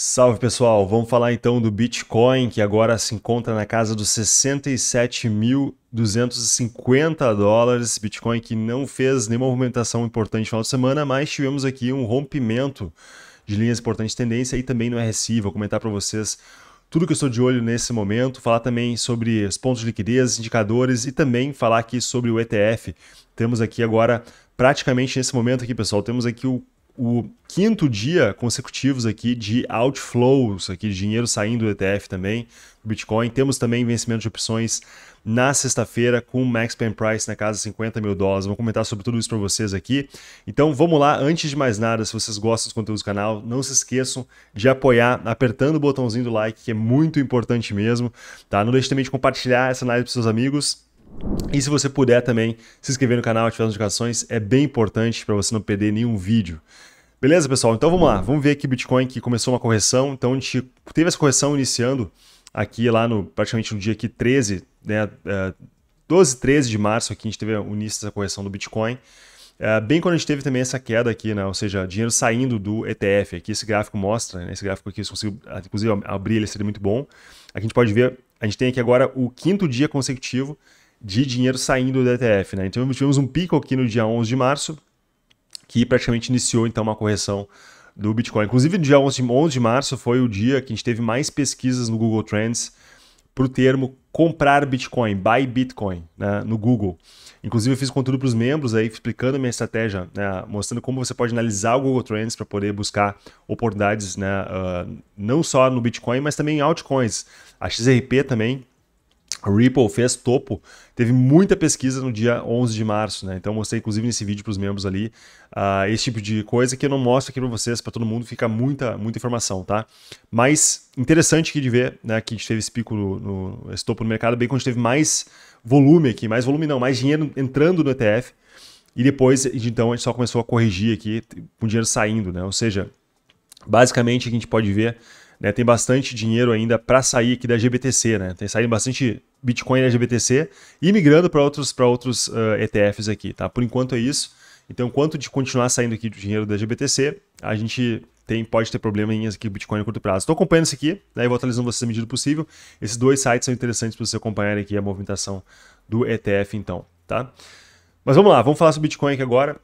Salve pessoal, vamos falar então do Bitcoin que agora se encontra na casa dos 67.250 dólares. Bitcoin que não fez nenhuma movimentação importante no final de semana, mas tivemos aqui um rompimento de linhas importantes de tendência e também no RSI. Vou comentar para vocês tudo que eu estou de olho nesse momento, falar também sobre os pontos de liquidez, indicadores e também falar aqui sobre o ETF. Temos aqui agora, praticamente nesse momento aqui, pessoal, temos aqui o o quinto dia consecutivos aqui de outflows, aqui de dinheiro saindo do ETF também, do Bitcoin. Temos também vencimento de opções na sexta-feira com o Max Pen Price na casa de 50 mil dólares. Vou comentar sobre tudo isso para vocês aqui. Então vamos lá, antes de mais nada, se vocês gostam dos conteúdos do canal, não se esqueçam de apoiar apertando o botãozinho do like, que é muito importante mesmo. Tá? Não deixe também de compartilhar essa live para seus amigos. E se você puder também se inscrever no canal, ativar as notificações, é bem importante para você não perder nenhum vídeo. Beleza, pessoal? Então vamos lá. Vamos ver aqui Bitcoin que começou uma correção. Então a gente teve essa correção iniciando aqui lá no praticamente no dia aqui 13, né? 12, é, 13 de março aqui a gente teve o início dessa correção do Bitcoin. É, bem quando a gente teve também essa queda aqui, né? ou seja, dinheiro saindo do ETF. Aqui esse gráfico mostra, né? esse gráfico aqui, se consigo, ah, inclusive abrir ele seria muito bom. Aqui a gente pode ver, a gente tem aqui agora o quinto dia consecutivo de dinheiro saindo do ETF. Né? Então tivemos um pico aqui no dia 11 de março, que praticamente iniciou então uma correção do Bitcoin. Inclusive, dia 11 de março foi o dia que a gente teve mais pesquisas no Google Trends para o termo comprar Bitcoin, buy Bitcoin, né, no Google. Inclusive, eu fiz conteúdo para os membros aí, explicando a minha estratégia, né, mostrando como você pode analisar o Google Trends para poder buscar oportunidades, né, uh, não só no Bitcoin, mas também em altcoins. A XRP também a Ripple fez topo, teve muita pesquisa no dia 11 de março, né? Então mostrei inclusive nesse vídeo para os membros ali uh, esse tipo de coisa que eu não mostro aqui para vocês, para todo mundo fica muita muita informação, tá? Mas interessante aqui de ver, né? Que a gente teve esse pico no, no esse topo no mercado bem quando a gente teve mais volume aqui, mais volume não, mais dinheiro entrando no ETF e depois então a gente só começou a corrigir aqui com dinheiro saindo, né? Ou seja, basicamente a gente pode ver né? Tem bastante dinheiro ainda para sair aqui da GBTC, né? Tem saído bastante Bitcoin da GBTC e migrando para outros, para outros uh, ETFs aqui, tá? Por enquanto é isso. Então, quanto de continuar saindo aqui do dinheiro da GBTC, a gente tem, pode ter problema aqui aqui Bitcoin a curto prazo. Estou acompanhando isso aqui, né, e vou atualizando vocês na medida possível. Esses dois sites são interessantes para você acompanhar aqui a movimentação do ETF, então, tá? Mas vamos lá, vamos falar sobre Bitcoin aqui agora.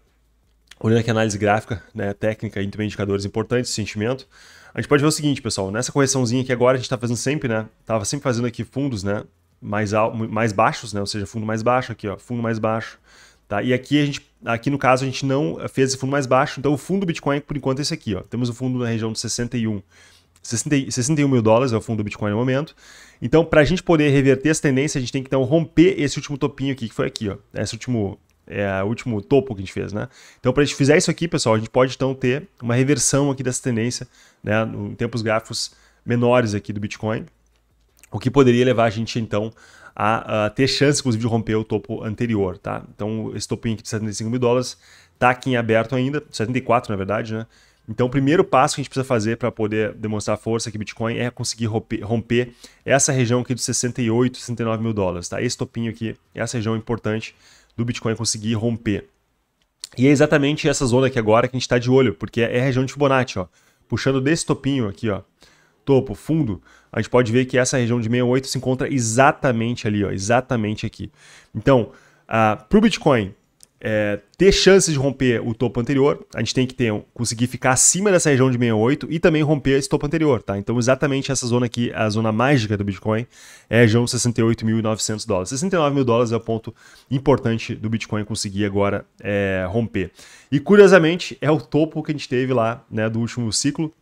Olhando aqui a análise gráfica, né, técnica e também indicadores importantes, sentimento. A gente pode ver o seguinte, pessoal, nessa correçãozinha que agora a gente está fazendo sempre, né? Tava sempre fazendo aqui fundos, né? Mais, mais baixos, né? Ou seja, fundo mais baixo aqui, ó, fundo mais baixo. Tá? E aqui a gente, aqui no caso a gente não fez esse fundo mais baixo, então o fundo Bitcoin por enquanto é esse aqui, ó. Temos o fundo na região dos 61, 61 mil dólares é o fundo do Bitcoin no momento. Então, para a gente poder reverter essa tendência, a gente tem que então romper esse último topinho aqui, que foi aqui, ó. Esse último é o último topo que a gente fez, né? Então, para a gente fizer isso aqui, pessoal, a gente pode então ter uma reversão aqui dessa tendência, né, em tempos gráficos menores aqui do Bitcoin, o que poderia levar a gente então a, a ter chance, inclusive, de romper o topo anterior, tá? Então, esse topinho aqui de 75 mil dólares está aqui em aberto ainda, 74 na verdade, né? Então, o primeiro passo que a gente precisa fazer para poder demonstrar força aqui Bitcoin é conseguir romper essa região aqui dos 68, 69 mil dólares, tá? Esse topinho aqui, essa região é importante do Bitcoin conseguir romper. E é exatamente essa zona aqui agora que a gente está de olho, porque é a região de Fibonacci, ó. Puxando desse topinho aqui, ó, topo, fundo, a gente pode ver que essa região de 68 se encontra exatamente ali, ó, exatamente aqui. Então, uh, ah, para o Bitcoin é, ter chances de romper o topo anterior, a gente tem que ter, conseguir ficar acima dessa região de 68 e também romper esse topo anterior, tá? Então, exatamente essa zona aqui, a zona mágica do Bitcoin, é a região 68.900 dólares. 69 mil dólares é o ponto importante do Bitcoin conseguir agora é, romper. E, curiosamente, é o topo que a gente teve lá né, do último ciclo,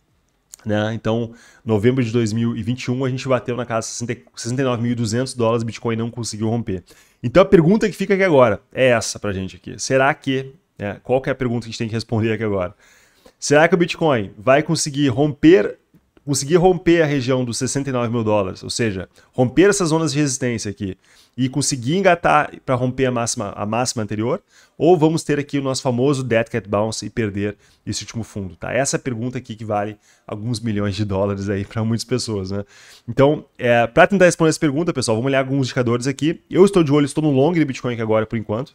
né? Então, novembro de 2021, a gente bateu na casa 69.200 dólares, Bitcoin não conseguiu romper. Então, a pergunta que fica aqui agora é essa para gente aqui. Será que, né, qual que é a pergunta que a gente tem que responder aqui agora? Será que o Bitcoin vai conseguir romper conseguir romper a região dos 69 mil dólares, ou seja, romper essas zonas de resistência aqui e conseguir engatar para romper a máxima, a máxima anterior, ou vamos ter aqui o nosso famoso Dead Cat Bounce e perder esse último fundo, tá? Essa é pergunta aqui que vale alguns milhões de dólares aí para muitas pessoas, né? Então, é, para tentar responder essa pergunta, pessoal, vamos olhar alguns indicadores aqui. Eu estou de olho, estou no long de Bitcoin agora por enquanto,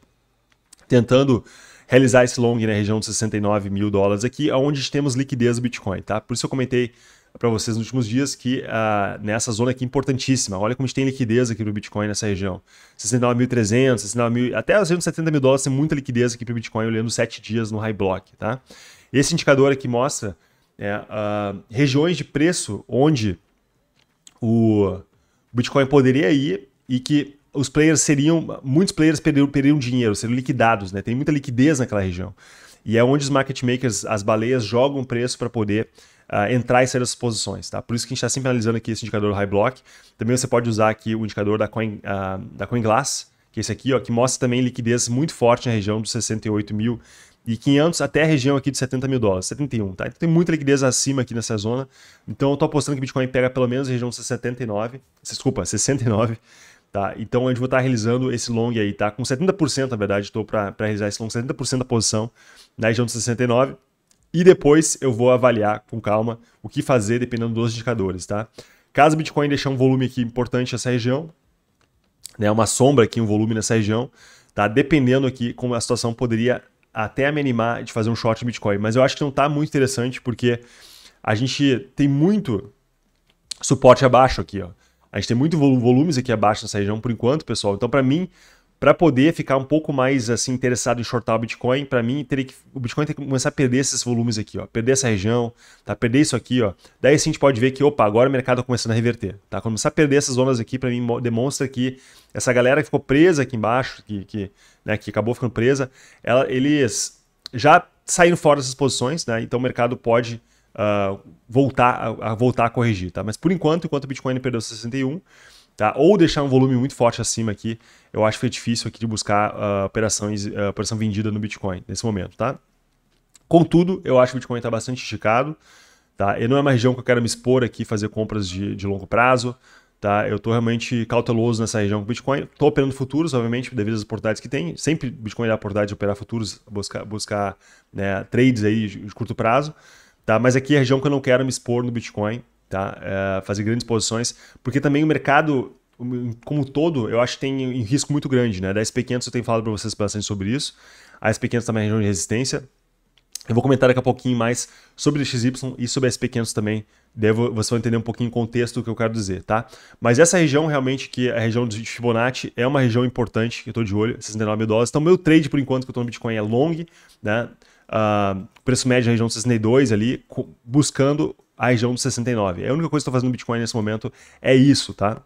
tentando realizar esse long na região de 69 mil dólares aqui, onde temos liquidez do Bitcoin, tá? Por isso eu comentei para vocês nos últimos dias que uh, nessa zona aqui importantíssima. Olha como a gente tem liquidez aqui para o Bitcoin nessa região. 69.300, 69.000, até 170 mil dólares, tem muita liquidez aqui para o Bitcoin olhando 7 dias no high block. Tá? Esse indicador aqui mostra é, uh, regiões de preço onde o Bitcoin poderia ir e que os players seriam, muitos players perderiam, perderiam dinheiro, seriam liquidados, né? Tem muita liquidez naquela região. E é onde os market makers, as baleias, jogam preço para poder uh, entrar e sair dessas posições. Tá? Por isso que a gente está sempre analisando aqui esse indicador do High Block. Também você pode usar aqui o indicador da, Coin, uh, da que é esse aqui, ó, que mostra também liquidez muito forte na região dos 68 mil e 500 até a região aqui de 70 mil dólares, 71, tá? Então tem muita liquidez acima aqui nessa zona. Então eu tô apostando que o Bitcoin pega pelo menos a região de 79, desculpa, 69, tá? Então a gente vai estar tá realizando esse long aí, tá? Com 70%, na verdade, estou para realizar esse long, 70% da posição na região de 69. E depois eu vou avaliar com calma o que fazer dependendo dos indicadores, tá? Caso o Bitcoin deixar um volume aqui importante nessa região, né, uma sombra aqui, um volume nessa região, tá? Dependendo aqui como a situação poderia até me animar de fazer um short Bitcoin, mas eu acho que não tá muito interessante porque a gente tem muito suporte abaixo aqui, ó. A gente tem muito volumes aqui abaixo nessa região por enquanto, pessoal. Então, para mim, para poder ficar um pouco mais assim interessado em shortar o Bitcoin, para mim teria que, o Bitcoin tem que começar a perder esses volumes aqui, ó, perder essa região, tá? Perder isso aqui, ó. Daí sim a gente pode ver que, opa, agora o mercado tá começando a reverter, tá? Começar a perder essas zonas aqui para mim demonstra que essa galera que ficou presa aqui embaixo, que que, né, que acabou ficando presa, ela, eles já saíram fora dessas posições, né? Então o mercado pode uh, voltar a, a voltar a corrigir, tá? Mas por enquanto, enquanto o Bitcoin perdeu 61, tá? Ou deixar um volume muito forte acima aqui. Eu acho que foi difícil aqui de buscar uh, operações, uh, operação vendida no Bitcoin nesse momento, tá? Contudo, eu acho que o Bitcoin está bastante esticado, tá? E não é uma região que eu quero me expor aqui fazer compras de, de longo prazo, tá? Eu estou realmente cauteloso nessa região com o Bitcoin. Estou operando futuros, obviamente, devido às oportunidades que tem. Sempre o Bitcoin dá a oportunidade de operar futuros, buscar, buscar né, trades aí de, de curto prazo, tá? Mas aqui é a região que eu não quero me expor no Bitcoin, tá? É, fazer grandes posições, porque também o mercado como todo, eu acho que tem um risco muito grande, né? Da SP500 eu tenho falado para vocês bastante sobre isso. A SP500 está na região de resistência. Eu vou comentar daqui a pouquinho mais sobre o XY e sobre a SP500 também. devo você vai entender um pouquinho o contexto do que eu quero dizer, tá? Mas essa região realmente, que é a região de Fibonacci, é uma região importante que eu estou de olho, 69 mil dólares. Então meu trade, por enquanto, que eu tô no Bitcoin é long, né? Uh, preço médio na região de 62 ali, buscando a região dos 69. a única coisa que estou fazendo no Bitcoin nesse momento é isso, tá?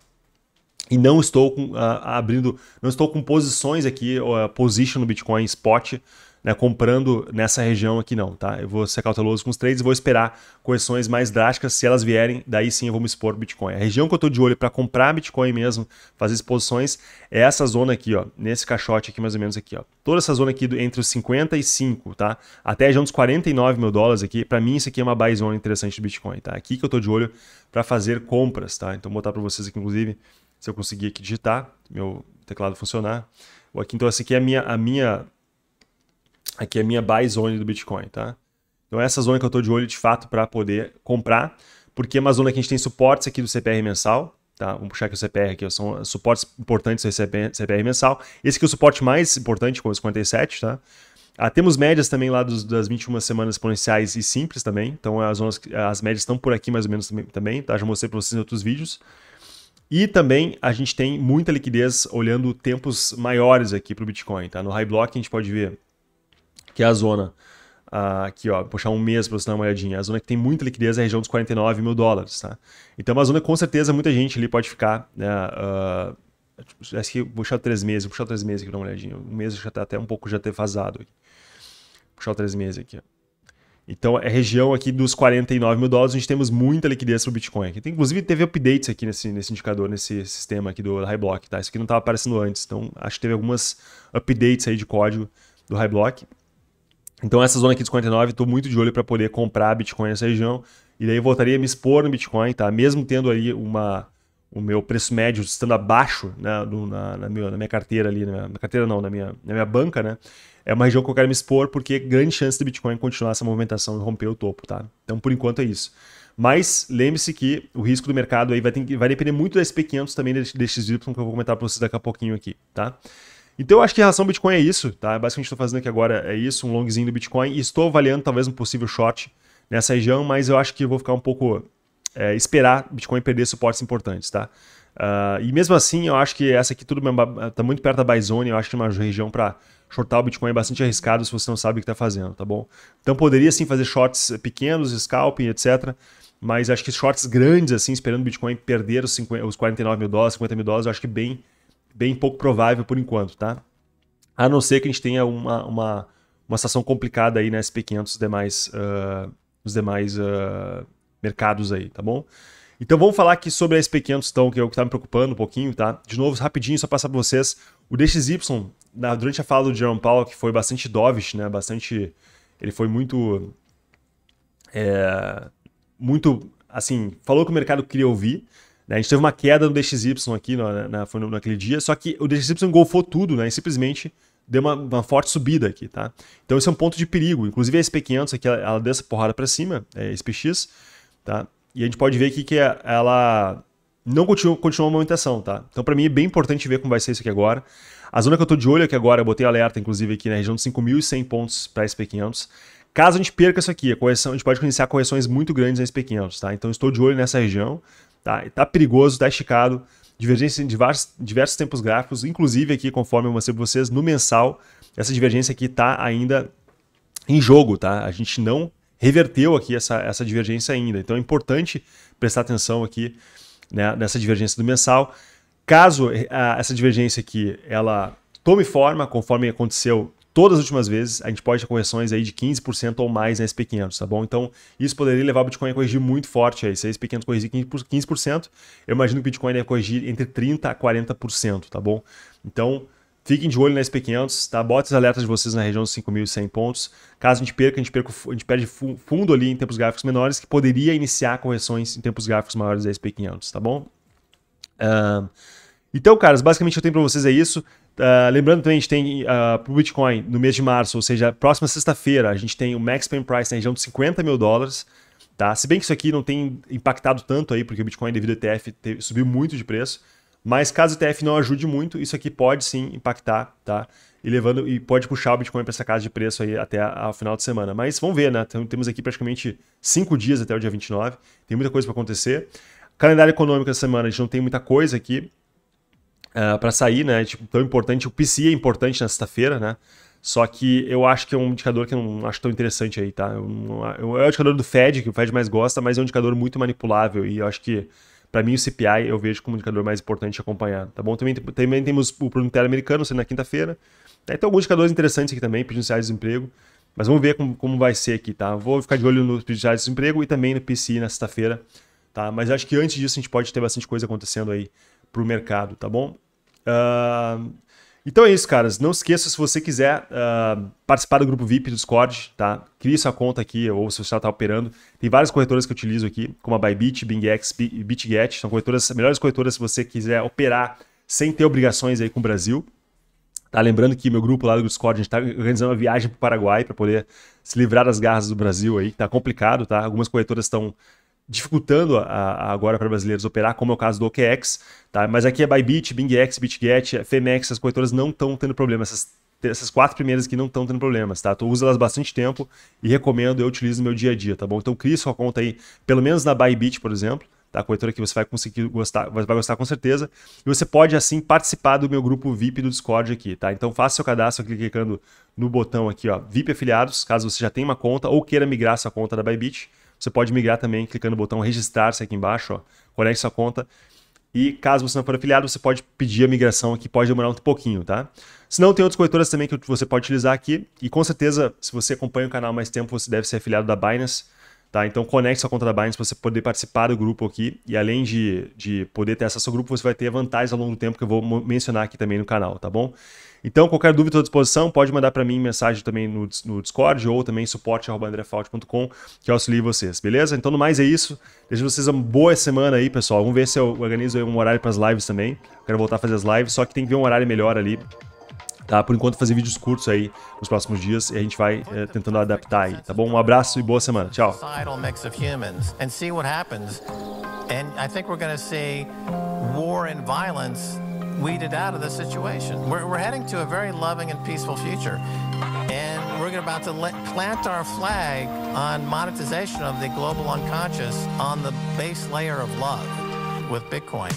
E não estou com, uh, abrindo, não estou com posições aqui, uh, position no Bitcoin spot, né, comprando nessa região aqui não, tá? Eu vou ser cauteloso com os trades e vou esperar correções mais drásticas, se elas vierem, daí sim eu vou me expor Bitcoin. A região que eu estou de olho para comprar Bitcoin mesmo, fazer exposições, é essa zona aqui, ó, nesse caixote aqui mais ou menos aqui, ó. Toda essa zona aqui do, entre os 55, tá? Até a região dos 49 mil dólares aqui, para mim isso aqui é uma buy zone interessante do Bitcoin, tá? Aqui que eu estou de olho para fazer compras, tá? Então vou botar para vocês aqui, inclusive, se eu conseguir aqui digitar, meu teclado funcionar. Aqui, então essa aqui é a minha, a minha Aqui é a minha buy zone do Bitcoin, tá? Então essa zona que eu estou de olho de fato para poder comprar, porque é uma zona que a gente tem suportes aqui do CPR mensal, tá? Vamos puxar aqui o CPR aqui, são suportes importantes do CPR mensal. Esse aqui é o suporte mais importante com os 57, tá? Ah, temos médias também lá dos, das 21 semanas exponenciais e simples também. Então as, zonas, as médias estão por aqui mais ou menos também, tá? Já mostrei para vocês em outros vídeos. E também a gente tem muita liquidez olhando tempos maiores aqui para o Bitcoin, tá? No high block a gente pode ver que é a zona. Uh, aqui, ó, puxar um mês para você dar uma olhadinha. A zona que tem muita liquidez é a região dos 49 mil dólares, tá? Então, uma zona com certeza muita gente ali pode ficar, né? Uh, acho que puxar três meses, puxar três meses aqui para dar uma olhadinha. Um mês já tá até um pouco já ter vazado. Aqui. Puxar três meses aqui, ó. Então, é região aqui dos 49 mil dólares, gente temos muita liquidez para o Bitcoin. Aqui tem, inclusive, teve updates aqui nesse, nesse indicador, nesse sistema aqui do High Block, tá? Isso aqui não estava aparecendo antes, então acho que teve algumas updates aí de código do High Block. Então essa zona aqui dos 49, estou muito de olho para poder comprar Bitcoin nessa região. E daí voltaria a me expor no Bitcoin, tá? Mesmo tendo ali uma, o meu preço médio estando abaixo né, na, na, minha, na, minha, carteira ali, na minha, carteira não, na minha, na minha banca, né? É uma região que eu quero me expor porque grande chance do Bitcoin continuar essa movimentação e romper o topo, tá? Então por enquanto é isso. Mas lembre-se que o risco do mercado aí vai, ter, vai depender muito da SP500 também, desses vídeos que eu vou comentar para vocês daqui a pouquinho aqui, tá? Então eu acho que em relação ao Bitcoin é isso, tá? Basicamente estou fazendo aqui agora é isso, um longzinho do Bitcoin. E estou avaliando talvez um possível short nessa região, mas eu acho que vou ficar um pouco... É, esperar Bitcoin perder suportes importantes, tá? Uh, e mesmo assim, eu acho que essa aqui tudo está muito perto da buy zone, eu acho que é uma região para shortar o Bitcoin é bastante arriscado se você não sabe o que está fazendo, tá bom? Então poderia sim fazer shorts pequenos, scalping, etc. Mas acho que shorts grandes, assim, esperando o Bitcoin perder os, 50, os 49 mil dólares, 50 mil dólares, eu acho que bem bem pouco provável por enquanto, tá? A não ser que a gente tenha uma, uma, uma situação complicada aí na SP500 ah, os demais, uh, ah, os demais uh, mercados aí, tá bom? Então vamos falar aqui sobre a SP500, então, que é o que está me preocupando um pouquinho, tá? De novo, rapidinho, só passar para vocês. O DXY, na, durante a fala do Jerome Powell, que foi bastante dovish, né? Bastante... Ele foi muito... É, muito... Assim, falou que o mercado queria ouvir, né? A gente teve uma queda no DXY aqui na, na, foi no, naquele dia, só que o DXY engolfou tudo né? e simplesmente deu uma, uma, forte subida aqui. Tá? Então esse é um ponto de perigo. Inclusive a SP500 aqui, ela, ela deu essa porrada para cima, é, SPX, tá? e a gente pode ver aqui que é, ela não continua, continua a movimentação, tá? Então, para mim, é bem importante ver como vai ser isso aqui agora. A zona que eu estou de olho aqui agora, eu botei alerta, inclusive, aqui na região de 5.100 pontos para SP500. Caso a gente perca isso aqui, a, correção, a gente pode iniciar correções muito grandes na SP500, tá? Então, estou de olho nessa região, Tá, tá perigoso, tá esticado. Divergência em diversos, diversos tempos gráficos, inclusive aqui, conforme eu mostrei para vocês, no mensal, essa divergência aqui tá ainda em jogo, tá? A gente não reverteu aqui essa, essa divergência ainda. Então é importante prestar atenção aqui né, nessa divergência do mensal. Caso eh, a, essa divergência aqui ela tome forma, conforme aconteceu todas as últimas vezes, a gente pode ter correções aí de 15% ou mais na SP500, tá bom? Então, isso poderia levar o Bitcoin a corrigir muito forte aí. Se a SP500 corrigir 15%, eu imagino que o Bitcoin ia corrigir entre 30% a 40%, tá bom? Então, fiquem de olho na SP500, tá? Bota os alertas de vocês na região dos 5.100 pontos. Caso a gente perca, a gente, perca, a gente perde fundo ali em tempos gráficos menores, que poderia iniciar correções em tempos gráficos maiores da SP500, tá bom? Uh, então, caras, basicamente eu tenho para vocês é isso. Uh, lembrando também, a gente tem uh, ah, o Bitcoin no mês de março, ou seja, próxima sexta-feira, a gente tem o max pain price na região de 50 mil dólares. Tá? Se bem que isso aqui não tem impactado tanto aí, porque o Bitcoin, devido ao ETF, teve, subiu muito de preço. Mas caso o ETF não ajude muito, isso aqui pode sim impactar, tá? E levando e pode puxar o Bitcoin para essa casa de preço aí até o final de semana. Mas vamos ver, né? temos aqui praticamente cinco dias até o dia 29. Tem muita coisa para acontecer. Calendário econômico da semana, a gente não tem muita coisa aqui uh, ah, para sair, né? Tipo, tão importante. O PCI é importante na sexta-feira, né? Só que eu acho que é um indicador que eu não acho tão interessante aí, tá? Eu eu, é o indicador do Fed, que o Fed mais gosta, mas é um indicador muito manipulável e eu acho que, para mim, o CPI eu vejo como um indicador mais importante de acompanhar, tá bom? Também, também temos o produto americano sendo na quinta-feira. Né? Tem alguns indicadores interessantes aqui também, pedidos de desemprego. Mas vamos ver como, como vai ser aqui, tá? Vou ficar de olho no pedido de desemprego e também no PCI na sexta-feira, tá? Mas acho que antes disso a gente pode ter bastante coisa acontecendo aí para o mercado, tá bom? Uh, então é isso, caras. Não esqueça, se você quiser uh, participar do grupo VIP do Discord, tá? Crie sua conta aqui, ou se você já está operando. Tem várias corretoras que eu utilizo aqui, como a Bybit, BingX, BitGet. São corretoras, melhores corretoras se você quiser operar sem ter obrigações aí com o Brasil. Tá? Lembrando que meu grupo lá do Discord, a gente está organizando uma viagem para o Paraguai para poder se livrar das garras do Brasil aí, que tá complicado, tá? Algumas corretoras estão dificultando a, a agora para brasileiros operar, como é o caso do OKEx, tá? Mas aqui é Bybit, BingX, BitGet, Femex, essas corretoras não estão tendo problema, essas, essas quatro primeiras aqui não estão tendo problemas, tá? Então, eu uso elas bastante tempo e recomendo, eu utilizo no meu dia a dia, tá bom? Então crie sua conta aí, pelo menos na Bybit, por exemplo, tá? A corretora que você vai conseguir gostar, vai gostar com certeza. E você pode, assim, participar do meu grupo VIP do Discord aqui, tá? Então faça seu cadastro clicando no botão aqui, ó, VIP Afiliados, caso você já tenha uma conta ou queira migrar sua conta da Bybit. Você pode migrar também clicando no botão registrar-se aqui embaixo, ó, conecte sua conta. E caso você não for afiliado, você pode pedir a migração aqui, pode demorar um pouquinho, tá? Se não, tem outras corretoras também que você pode utilizar aqui. E com certeza, se você acompanha o canal mais tempo, você deve ser afiliado da Binance. Tá? Então conecte sua conta da Binance para você poder participar do grupo aqui. E além de, de poder ter acesso ao grupo, você vai ter vantagens ao longo do tempo que eu vou mencionar aqui também no canal, tá bom? Então, qualquer dúvida, à disposição. Pode mandar para mim mensagem também no, no Discord ou também suporte.andrefault.com que eu auxilio vocês, beleza? Então, no mais é isso. Desejo vocês uma boa semana aí, pessoal. Vamos ver se eu organizo um horário para as lives também. quero voltar a fazer as lives, só que tem que ver um horário melhor ali tá? Por enquanto, fazer vídeos curtos aí nos próximos dias e a gente vai é, tentando adaptar aí, tá bom? Um abraço e boa semana. Tchau. weeded out of the situation. We're, we're, heading to a very loving and peaceful future. And we're about to let, plant our flag on monetization of the global unconscious on the base layer of love with Bitcoin.